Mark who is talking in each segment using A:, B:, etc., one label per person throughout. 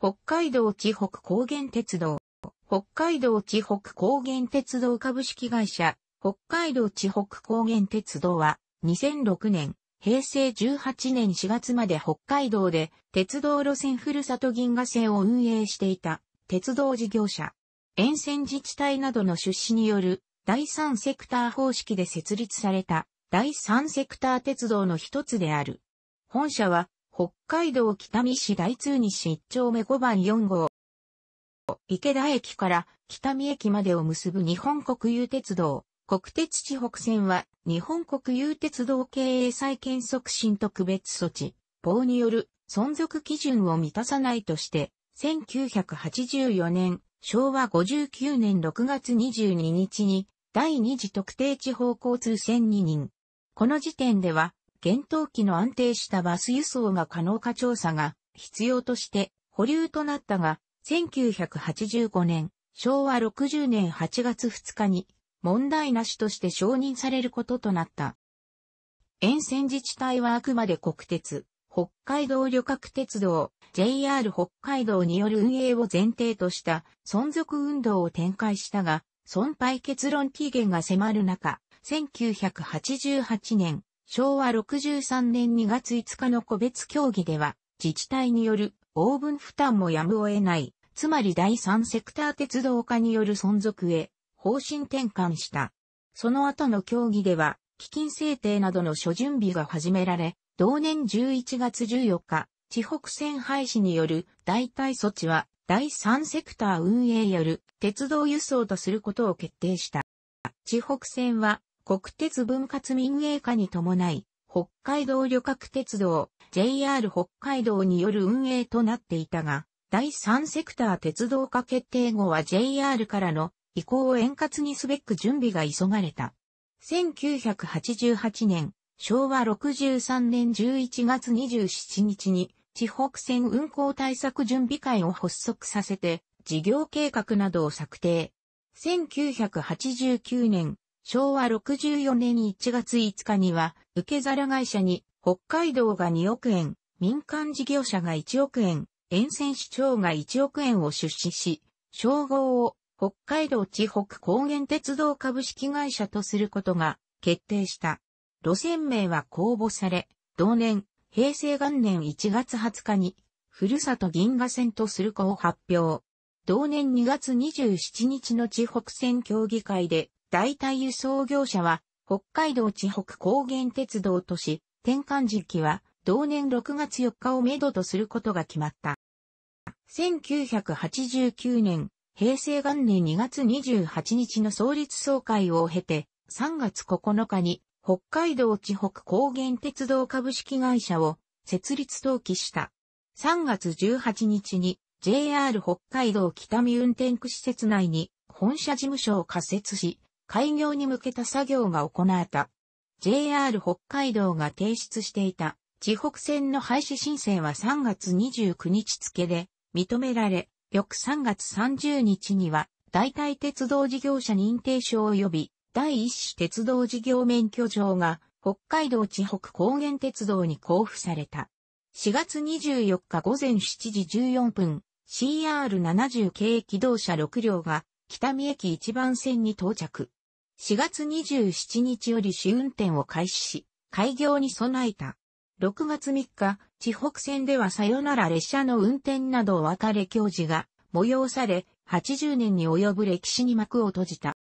A: 北海道地北高原鉄道。北海道地北高原鉄道株式会社、北海道地北高原鉄道は、2006年、平成18年4月まで北海道で鉄道路線ふるさと銀河線を運営していた鉄道事業者。沿線自治体などの出資による第三セクター方式で設立された第三セクター鉄道の一つである。本社は北海道北見市大通西一丁目5番4号。池田駅から北見駅までを結ぶ日本国有鉄道、国鉄地北線は日本国有鉄道経営再建促進特別措置、法による存続基準を満たさないとして、1984年、昭和59年6月22日に第2次特定地方交通線に任。この時点では厳冬期の安定したバス輸送が可能か調査が必要として保留となったが、1985年、昭和60年8月2日に問題なしとして承認されることとなった。沿線自治体はあくまで国鉄、北海道旅客鉄道、JR 北海道による運営を前提とした存続運動を展開したが、損廃結論期限が迫る中、1988年、昭和63年2月5日の個別協議では、自治体による応分負担もやむを得ない、つまり第三セクター鉄道化による存続へ方針転換した。その後の協議では、基金制定などの諸準備が始められ、同年11月14日、地北線廃止による代替措置は第三セクター運営よる鉄道輸送とすることを決定した。地北線は国鉄分割民営化に伴い、北海道旅客鉄道 JR 北海道による運営となっていたが、第3セクター鉄道化決定後は JR からの移行を円滑にすべく準備が急がれた。1988年、昭和63年11月27日に、地北線運行対策準備会を発足させて、事業計画などを策定。1989年、昭和64年1月5日には、受け皿会社に、北海道が2億円、民間事業者が1億円、沿線市長が1億円を出資し、称号を北海道地北高原鉄道株式会社とすることが決定した。路線名は公募され、同年、平成元年1月20日に、ふるさと銀河線とする子を発表。同年2月27日の地北線協議会で、代替輸送業者は、北海道地北高原鉄道都市、転換時期は、同年6月4日をめどとすることが決まった。1989年、平成元年2月28日の創立総会を経て、3月9日に北海道地北高原鉄道株式会社を設立登記した。3月18日に JR 北海道北見運転区施設内に本社事務所を仮設し、開業に向けた作業が行われた。JR 北海道が提出していた地北線の廃止申請は3月29日付で認められ、翌3月30日には代替鉄道事業者認定証及び第一種鉄道事業免許状が北海道地北高原鉄道に交付された。4月24日午前7時14分、CR70 系機動車6両が北見駅1番線に到着。4月27日より試運転を開始し、開業に備えた。6月3日、地北線ではさよなら列車の運転などを別れ教授が催され、80年に及ぶ歴史に幕を閉じた。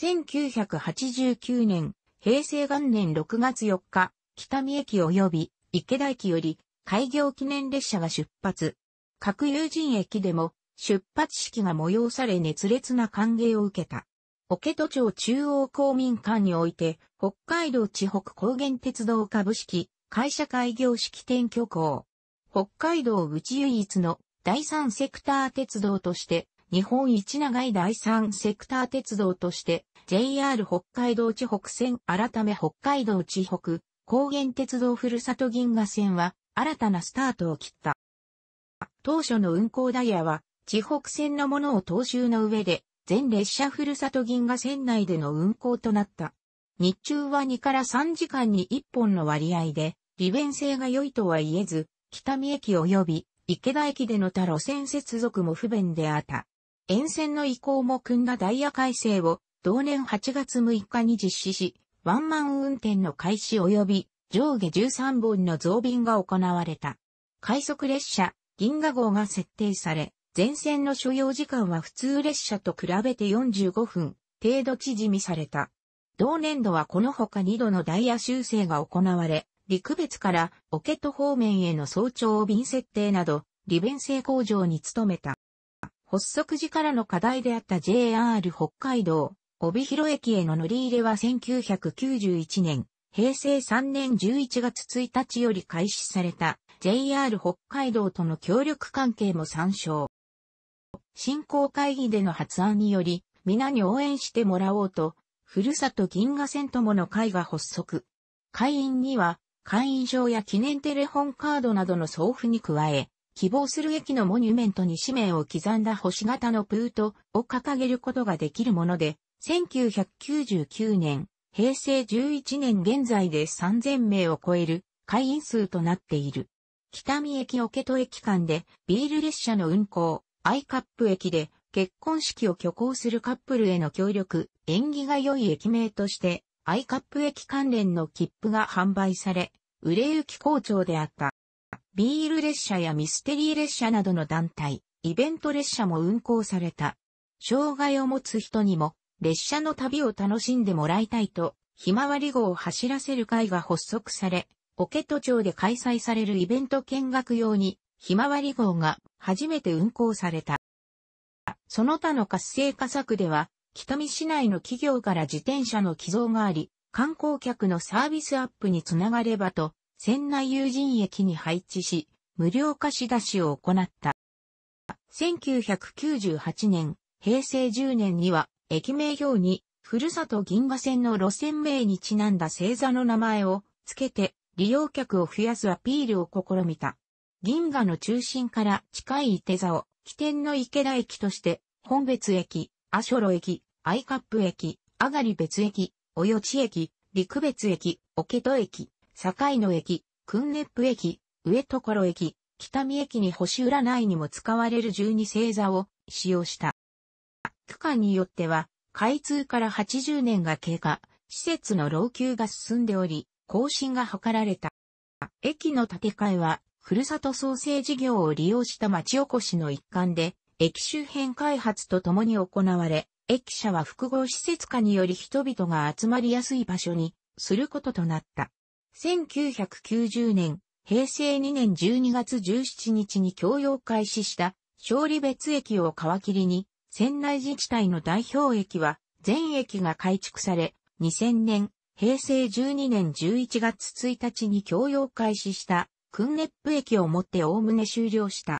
A: 1989年、平成元年6月4日、北見駅及び池田駅より開業記念列車が出発。各友人駅でも出発式が催され熱烈な歓迎を受けた。桶戸町中央公民館において、北海道地北高原鉄道株式会社開業式典挙行。北海道内唯一の第三セクター鉄道として、日本一長い第三セクター鉄道として、JR 北海道地北線改め北海道地北高原鉄道ふるさと銀河線は新たなスタートを切った。当初の運行ダイヤは、地北線のものを踏襲の上で、全列車ふるさと銀河線内での運行となった。日中は2から3時間に1本の割合で、利便性が良いとは言えず、北見駅及び池田駅での他路線接続も不便であった。沿線の移行も組んだダイヤ改正を同年8月6日に実施し、ワンマン運転の開始及び上下13本の増便が行われた。快速列車、銀河号が設定され、全線の所要時間は普通列車と比べて45分程度縮みされた。同年度はこのほか2度のダイヤ修正が行われ、陸別からオケト方面への早朝便設定など、利便性向上に努めた。発足時からの課題であった JR 北海道、帯広駅への乗り入れは1991年、平成3年11月1日より開始された JR 北海道との協力関係も参照。振興会議での発案により、皆に応援してもらおうと、ふるさと銀河線友の会が発足。会員には、会員証や記念テレホンカードなどの送付に加え、希望する駅のモニュメントに紙面を刻んだ星型のプートを掲げることができるもので、1999年、平成11年現在で3000名を超える会員数となっている。北見駅桶戸駅間でビール列車の運行、アイカップ駅で結婚式を挙行するカップルへの協力、縁起が良い駅名として、アイカップ駅関連の切符が販売され、売れ行き好調であった。ビール列車やミステリー列車などの団体、イベント列車も運行された。障害を持つ人にも、列車の旅を楽しんでもらいたいと、ひまわり号を走らせる会が発足され、オケト町で開催されるイベント見学用に、ひまわり号が初めて運行された。その他の活性化策では、北見市内の企業から自転車の寄贈があり、観光客のサービスアップにつながればと、船内友人駅に配置し、無料貸し出しを行った。1998年、平成10年には、駅名表に、ふるさと銀河線の路線名にちなんだ星座の名前を付けて、利用客を増やすアピールを試みた。銀河の中心から近い伊手座を、起点の池田駅として、本別駅、阿ョ路駅、アイカップ駅、あがり別駅、およち駅、陸別駅、おけと駅、境野駅、くんねっぷ駅、上所駅、北見駅に星占いにも使われる十二星座を使用した。区間によっては、開通から80年が経過、施設の老朽が進んでおり、更新が図られた。駅の建て替えはふるさと創生事業を利用した町おこしの一環で、駅周辺開発とともに行われ、駅舎は複合施設化により人々が集まりやすい場所にすることとなった。1990年、平成2年12月17日に共用開始した勝利別駅を皮切りに、仙内自治体の代表駅は全駅が改築され、2000年、平成12年11月1日に共用開始したクンネップ駅をもって概ね終了した。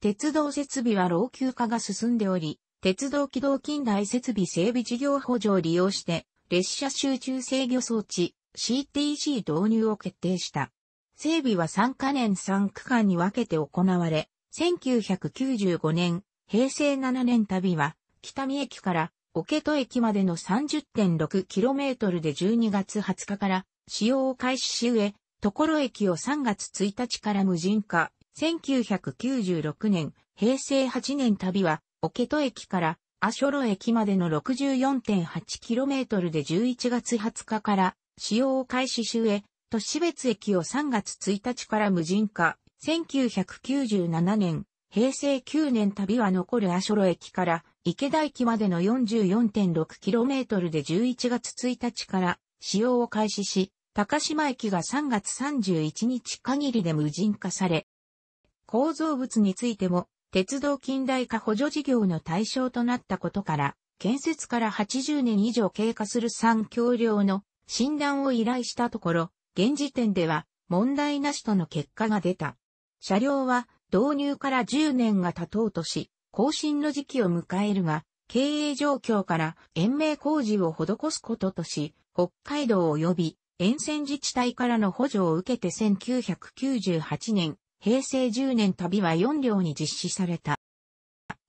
A: 鉄道設備は老朽化が進んでおり、鉄道軌道近代設備整備事業補助を利用して、列車集中制御装置 CTC 導入を決定した。整備は3カ年3区間に分けて行われ、1995年、平成7年旅は、北見駅から、桶戸駅までの 30.6km で12月20日から使用を開始し上、ところ駅を3月1日から無人化。1996年、平成8年旅は、オケト駅からアショロ駅までの 64.8km で11月20日から使用を開始しえ、都市別駅を3月1日から無人化。1997年、平成9年旅は残るアショロ駅から池田駅までの 44.6km で11月1日から使用を開始し、高島駅が3月31日限りで無人化され、構造物についても鉄道近代化補助事業の対象となったことから、建設から80年以上経過する三橋梁の診断を依頼したところ、現時点では問題なしとの結果が出た。車両は導入から10年が経とうとし、更新の時期を迎えるが、経営状況から延命工事を施すこととし、北海道及び沿線自治体からの補助を受けて1998年、平成10年旅は4両に実施された。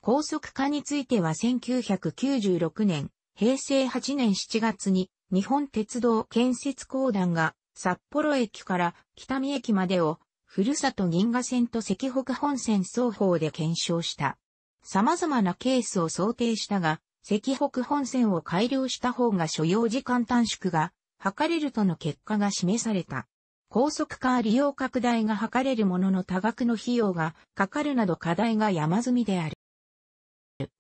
A: 高速化については1996年、平成8年7月に日本鉄道建設公団が札幌駅から北見駅までをふるさと銀河線と赤北本線双方で検証した。様々なケースを想定したが、赤北本線を改良した方が所要時間短縮が測れるとの結果が示された。高速化利用拡大が図れるものの多額の費用がかかるなど課題が山積みである。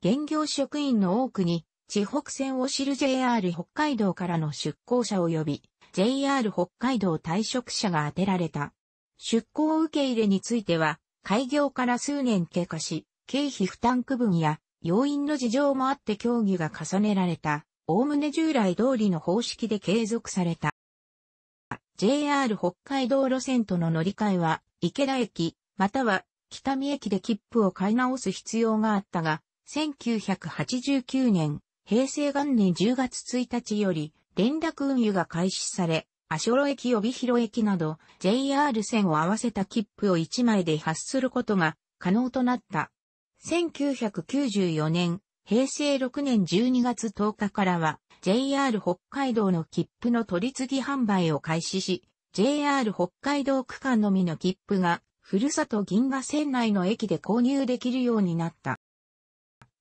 A: 現業職員の多くに、地北線を知る JR 北海道からの出向者及び JR 北海道退職者が当てられた。出向受け入れについては、開業から数年経過し、経費負担区分や要因の事情もあって協議が重ねられた。おおむね従来通りの方式で継続された。JR 北海道路線との乗り換えは、池田駅、または北見駅で切符を買い直す必要があったが、1989年、平成元年10月1日より、連絡運輸が開始され、足蘇駅帯広駅など、JR 線を合わせた切符を1枚で発することが可能となった。1994年、平成6年12月10日からは JR 北海道の切符の取り次ぎ販売を開始し、JR 北海道区間のみの切符が、ふるさと銀河線内の駅で購入できるようになった。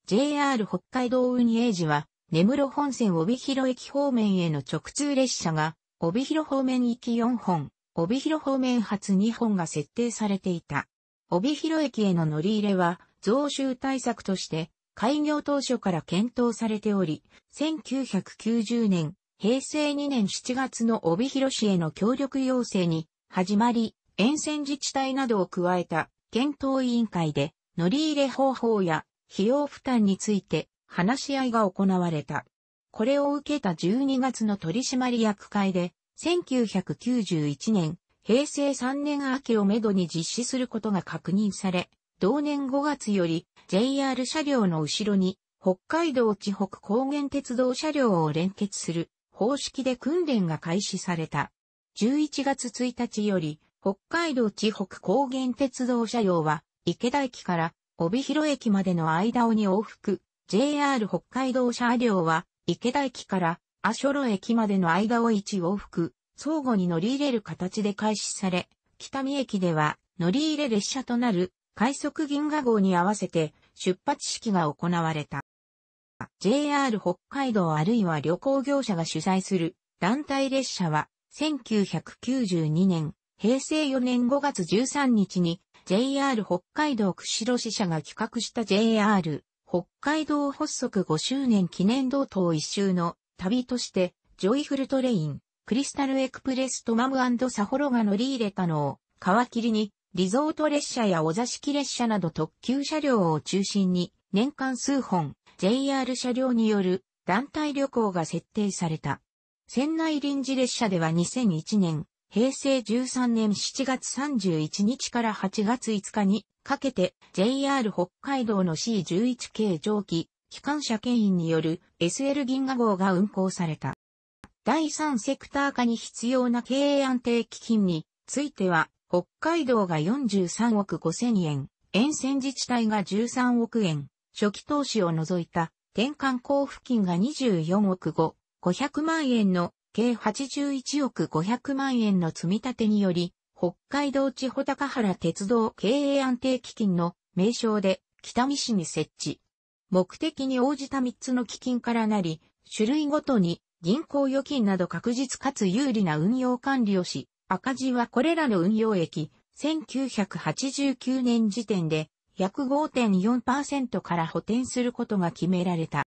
A: JR 北海道運営時は、根室本線帯広駅方面への直通列車が、帯広方面行き4本、帯広方面発2本が設定されていた。帯広駅への乗り入れは、増収対策として、開業当初から検討されており、1990年、平成2年7月の帯広市への協力要請に始まり、沿線自治体などを加えた検討委員会で乗り入れ方法や費用負担について話し合いが行われた。これを受けた12月の取締役会で、1991年、平成3年秋をめどに実施することが確認され、同年5月より JR 車両の後ろに北海道地北高原鉄道車両を連結する方式で訓練が開始された。11月1日より北海道地北高原鉄道車両は池田駅から帯広駅までの間をに往復 JR 北海道車両は池田駅から阿蘇路駅までの間を1往復相互に乗り入れる形で開始され北見駅では乗り入れ列車となる快速銀河号に合わせて出発式が行われた。JR 北海道あるいは旅行業者が主催する団体列車は1992年、平成4年5月13日に JR 北海道釧路支社が企画した JR 北海道発足5周年記念道東一周の旅としてジョイフルトレイン、クリスタルエクプレスとマムサホロが乗り入れたのを皮切りにリゾート列車やお座敷列車など特急車両を中心に、年間数本、JR 車両による団体旅行が設定された。船内臨時列車では2001年、平成13年7月31日から8月5日にかけて JR 北海道の C11 系蒸気機関車牽引による SL 銀河号が運行された。第3セクター化に必要な経営安定基金については北海道が43億5千円、沿線自治体が13億円、初期投資を除いた転換交付金が24億5、500万円の計81億500万円の積み立てにより、北海道地方高原鉄道経営安定基金の名称で北見市に設置。目的に応じた3つの基金からなり、種類ごとに銀行預金など確実かつ有利な運用管理をし、赤字はこれらの運用益、1989年時点で約5.4%から補填することが決められた。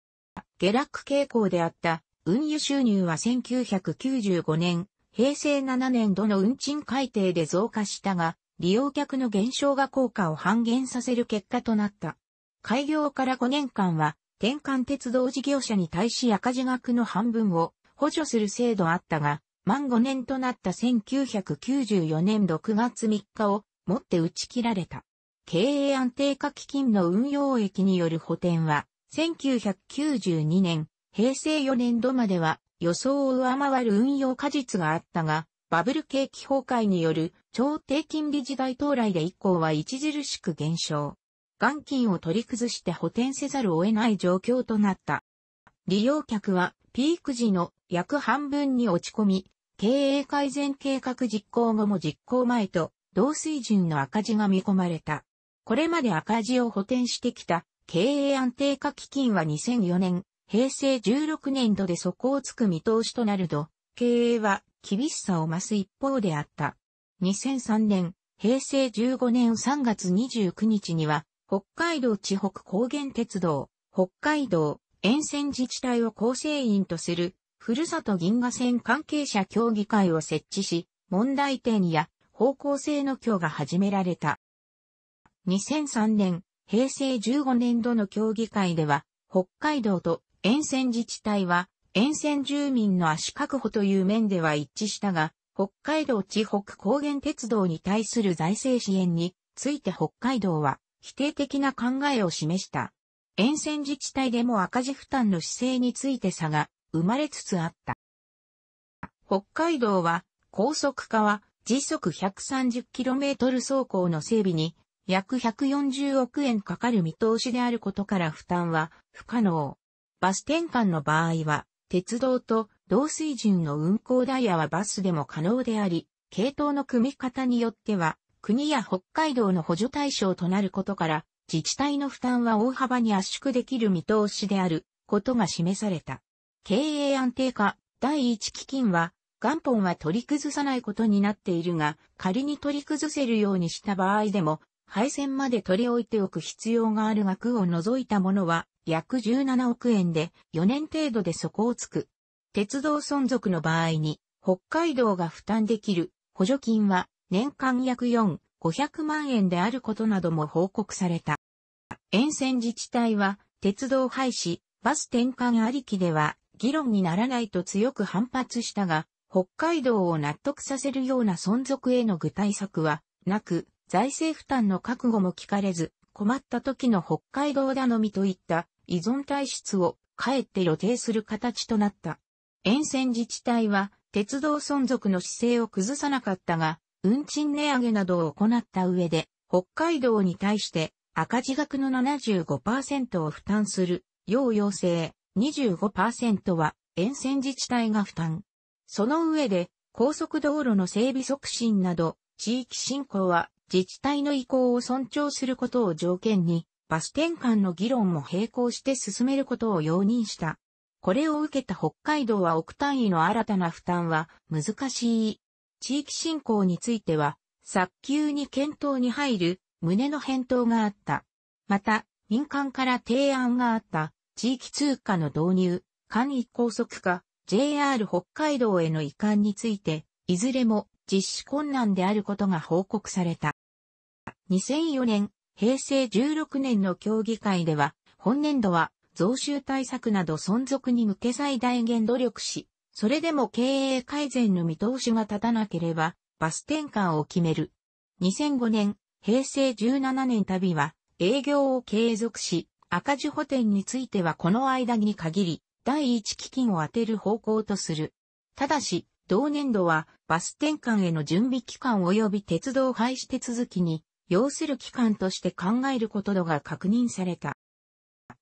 A: 下落傾向であった運輸収入は1995年、平成7年度の運賃改定で増加したが、利用客の減少が効果を半減させる結果となった。開業から5年間は、転換鉄道事業者に対し赤字額の半分を補助する制度あったが、満5年となった1994年6月3日をもって打ち切られた。経営安定化基金の運用益による補填は、1992年、平成4年度までは予想を上回る運用果実があったが、バブル景気崩壊による超低金利時代到来で以降は著しく減少。元金を取り崩して補填せざるを得ない状況となった。利用客はピーク時の約半分に落ち込み、経営改善計画実行後も実行前と同水準の赤字が見込まれた。これまで赤字を補填してきた経営安定化基金は2004年、平成16年度で底をつく見通しとなると、経営は厳しさを増す一方であった。2003年、平成15年3月29日には、北海道地北高原鉄道、北海道沿線自治体を構成員とするふるさと銀河線関係者協議会を設置し、問題点や方向性の協が始められた。2003年、平成15年度の協議会では、北海道と沿線自治体は、沿線住民の足確保という面では一致したが、北海道地北高原鉄道に対する財政支援について北海道は否定的な考えを示した。沿線自治体でも赤字負担の姿勢について差が生まれつつあった。北海道は高速化は時速 130km 走行の整備に約140億円かかる見通しであることから負担は不可能。バス転換の場合は鉄道と同水準の運行ダイヤはバスでも可能であり、系統の組み方によっては国や北海道の補助対象となることから自治体の負担は大幅に圧縮できる見通しであることが示された。経営安定化、第一基金は、元本は取り崩さないことになっているが、仮に取り崩せるようにした場合でも、配線まで取り置いておく必要がある額を除いたものは、約17億円で、4年程度で底をつく。鉄道存続の場合に、北海道が負担できる補助金は、年間約4、500万円であることなども報告された。沿線自治体は、鉄道廃止、バス転換ありきでは、議論にならないと強く反発したが、北海道を納得させるような存続への具体策はなく、財政負担の覚悟も聞かれず、困った時の北海道頼みといった依存体質をかえって予定する形となった。沿線自治体は鉄道存続の姿勢を崩さなかったが、運賃値上げなどを行った上で、北海道に対して赤字額の75%を負担する、う要請、25%は沿線自治体が負担。その上で、高速道路の整備促進など、地域振興は自治体の意向を尊重することを条件に、バス転換の議論も並行して進めることを容認した。これを受けた北海道は億単位の新たな負担は難しい。地域振興については、早急に検討に入る旨の返答があった。また、民間から提案があった地域通貨の導入、簡易高速化、JR 北海道への移管について、いずれも実施困難であることが報告された。2004年、平成16年の協議会では、本年度は増収対策など存続に向け最大限努力し、それでも経営改善の見通しが立たなければ、バス転換を決める。2005年、平成17年旅は、営業を継続し、赤字補填についてはこの間に限り、第一基金を充てる方向とする。ただし、同年度はバス転換への準備期間及び鉄道廃止手続きに要する期間として考えることが確認された。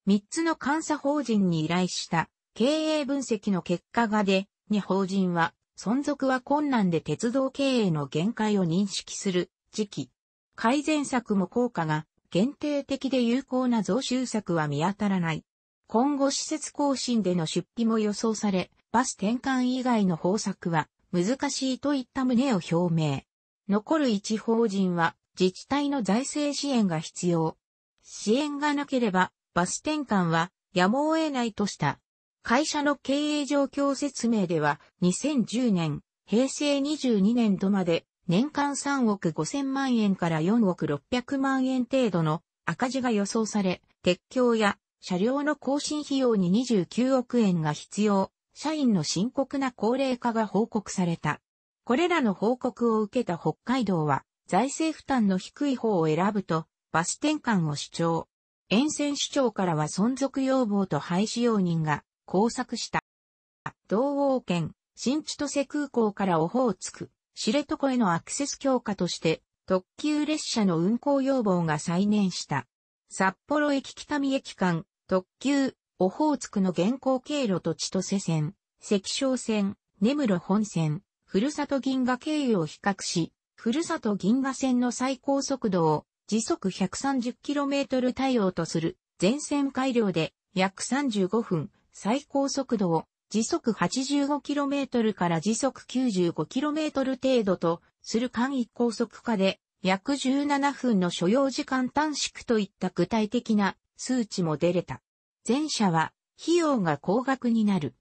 A: 3つの監査法人に依頼した経営分析の結果がで、に法人は存続は困難で鉄道経営の限界を認識する時期。改善策も効果が限定的で有効な増収策は見当たらない。今後施設更新での出費も予想され、バス転換以外の方策は難しいといった旨を表明。残る一法人は自治体の財政支援が必要。支援がなければバス転換はやむを得ないとした。会社の経営状況説明では2010年、平成22年度まで年間3億5000万円から4億600万円程度の赤字が予想され、鉄橋や車両の更新費用に29億円が必要、社員の深刻な高齢化が報告された。これらの報告を受けた北海道は、財政負担の低い方を選ぶと、バス転換を主張。沿線市長からは存続要望と廃止容認が交錯した。道央県、新千歳空港からオホーツク、知床へのアクセス強化として、特急列車の運行要望が再燃した。札幌駅北見駅間、特急、オホーツクの現行経路と千歳線、関昌線、根室本線、ふるさと銀河経由を比較し、ふるさと銀河線の最高速度を時速 130km 対応とする全線改良で約35分最高速度を時速 85km から時速 95km 程度とする間一高速化で約17分の所要時間短縮といった具体的な数値も出れた。前者は費用が高額になる。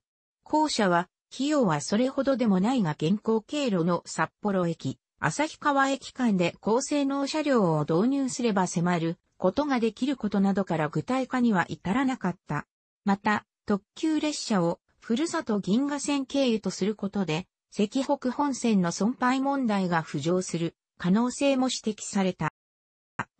A: 後者は費用はそれほどでもないが現行経路の札幌駅、旭川駅間で高性能車両を導入すれば迫ることができることなどから具体化には至らなかった。また、特急列車をふるさと銀河線経由とすることで、赤北本線の損廃問題が浮上する可能性も指摘された。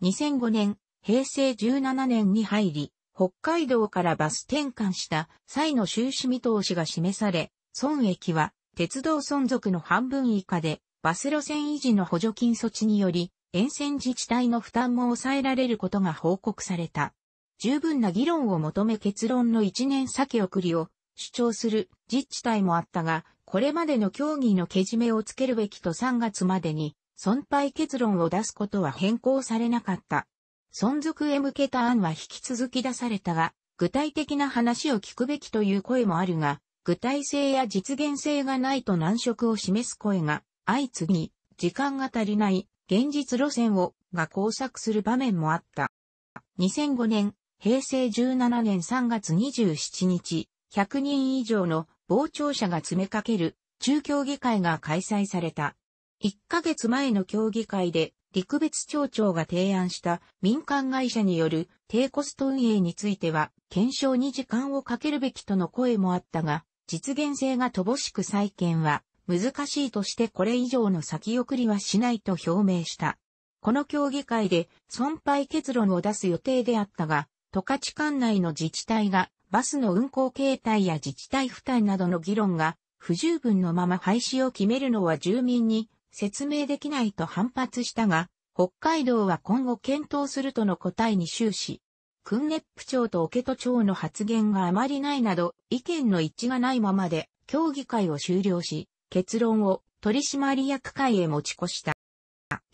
A: 2005年、平成17年に入り、北海道からバス転換した際の収支見通しが示され、損益は鉄道存続の半分以下で、バス路線維持の補助金措置により、沿線自治体の負担も抑えられることが報告された。十分な議論を求め結論の1年先送りを主張する自治体もあったが、これまでの協議のけじめをつけるべきと3月までに、損廃結論を出すことは変更されなかった。存続へ向けた案は引き続き出されたが、具体的な話を聞くべきという声もあるが、具体性や実現性がないと難色を示す声が相次ぎ、時間が足りない現実路線をが交錯する場面もあった。2005年、平成17年3月27日、100人以上の傍聴者が詰めかける中協議会が開催された。1ヶ月前の協議会で陸別町長が提案した民間会社による低コスト運営については検証に時間をかけるべきとの声もあったが、実現性が乏しく債建は難しいとしてこれ以上の先送りはしないと表明した。この協議会で損廃結論を出す予定であったが、十勝管内の自治体がバスの運行形態や自治体負担などの議論が不十分のまま廃止を決めるのは住民に説明できないと反発したが、北海道は今後検討するとの答えに終始、クンネップ町とオケト町の発言があまりないなど意見の一致がないままで協議会を終了し、結論を取締役会へ持ち越した。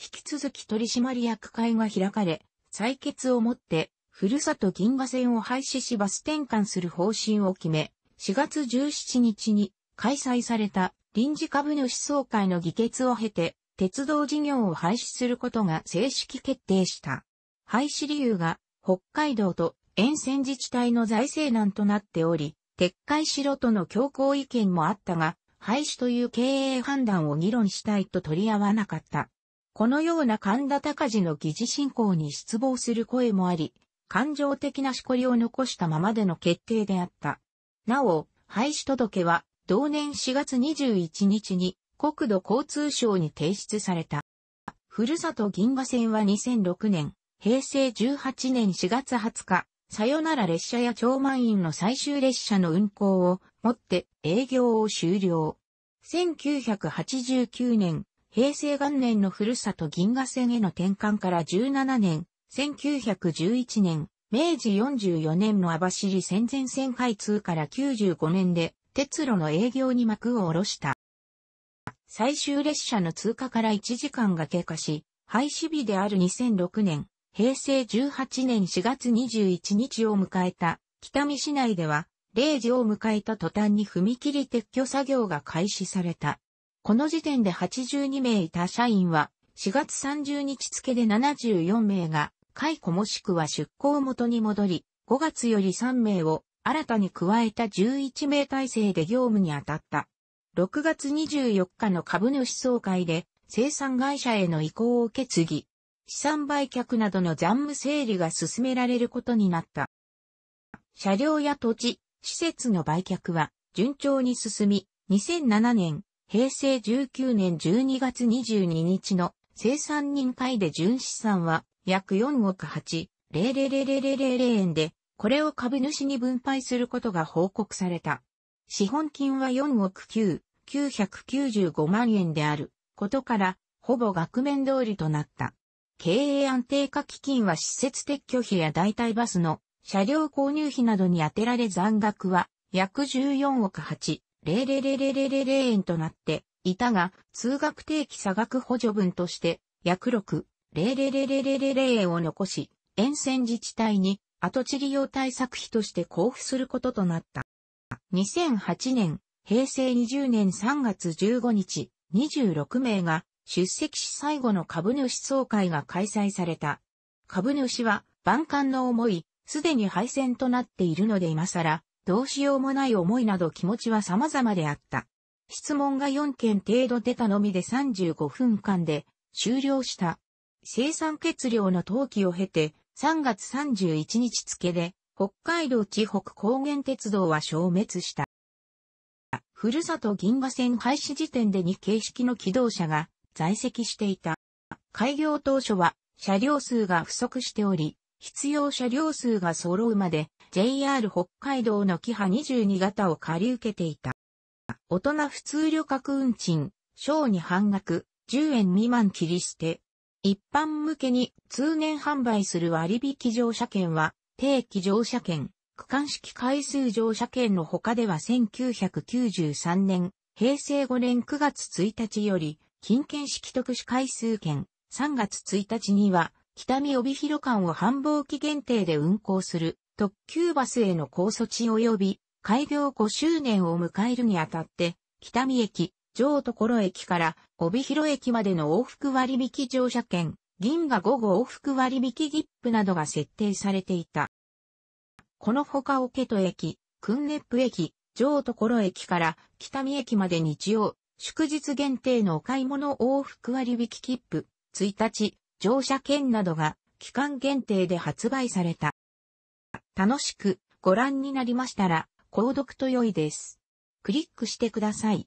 A: 引き続き取締役会が開かれ、採決をもってふるさと銀河線を廃止しバス転換する方針を決め、4月17日に開催された臨時株主総会の議決を経て、鉄道事業を廃止することが正式決定した。廃止理由が北海道と沿線自治体の財政難となっており、撤回しろとの強硬意見もあったが、廃止という経営判断を議論したいと取り合わなかった。このような神田隆治の議事進行に失望する声もあり、感情的なしこりを残したままでの決定であった。なお、廃止届は同年4月21日に国土交通省に提出された。ふるさと銀河線は2006年、平成18年4月20日、さよなら列車や超満員の最終列車の運行をもって営業を終了。1989年、平成元年のふるさと銀河線への転換から17年、1911年、明治44年の網走戦前線開通から95年で、鉄路の営業に幕を下ろした。最終列車の通過から1時間が経過し、廃止日である2006年、平成18年4月21日を迎えた北見市内では0時を迎えた途端に踏切撤去作業が開始された。この時点で82名いた社員は4月30日付で74名が解雇もしくは出向元に戻り、5月より3名を新たに加えた11名体制で業務に当たった。6月24日の株主総会で生産会社への移行を受け継ぎ、資産売却などの残務整理が進められることになった。車両や土地、施設の売却は順調に進み、2007年、平成19年12月22日の生産人会で純資産は約4億8、0 0 0 0 0 0円で、これを株主に分配することが報告された。資本金は4億9、995万円であることから、ほぼ額面通りとなった。経営安定化基金は施設撤去費や代替バスの車両購入費などに充てられ残額は約14億8、零0 0 0 0 0 0円となっていたが、通学定期差額補助分として約6、00000を残し、沿線自治体に跡地利用対策費として交付することとなった。2008年、平成20年3月15日、26名が出席し最後の株主総会が開催された。株主は万感の思い、すでに敗戦となっているので今更、どうしようもない思いなど気持ちは様々であった。質問が4件程度出たのみで35分間で終了した。生産欠量の登記を経て、3月31日付で、北海道地北高原鉄道は消滅した。ふるさと銀河線廃止時点で2形式の機動車が在籍していた。開業当初は車両数が不足しており、必要車両数が揃うまで JR 北海道のキハ22型を借り受けていた。大人普通旅客運賃、小に半額、10円未満切り捨て、一般向けに通年販売する割引乗車券は、定期乗車券、区間式回数乗車券の他では1993年、平成5年9月1日より、金券式特殊回数券、3月1日には、北見帯広間を繁忙期限定で運行する特急バスへの高措置及び開業5周年を迎えるにあたって、北見駅、上所駅から帯広駅までの往復割引乗車券、銀河午後往復割引切符などが設定されていた。このほかオケト駅、ネップ駅、上所駅から北見駅まで日曜、祝日限定のお買い物往復割引切符、1日、乗車券などが期間限定で発売された。楽しくご覧になりましたら、購読と良いです。クリックしてください。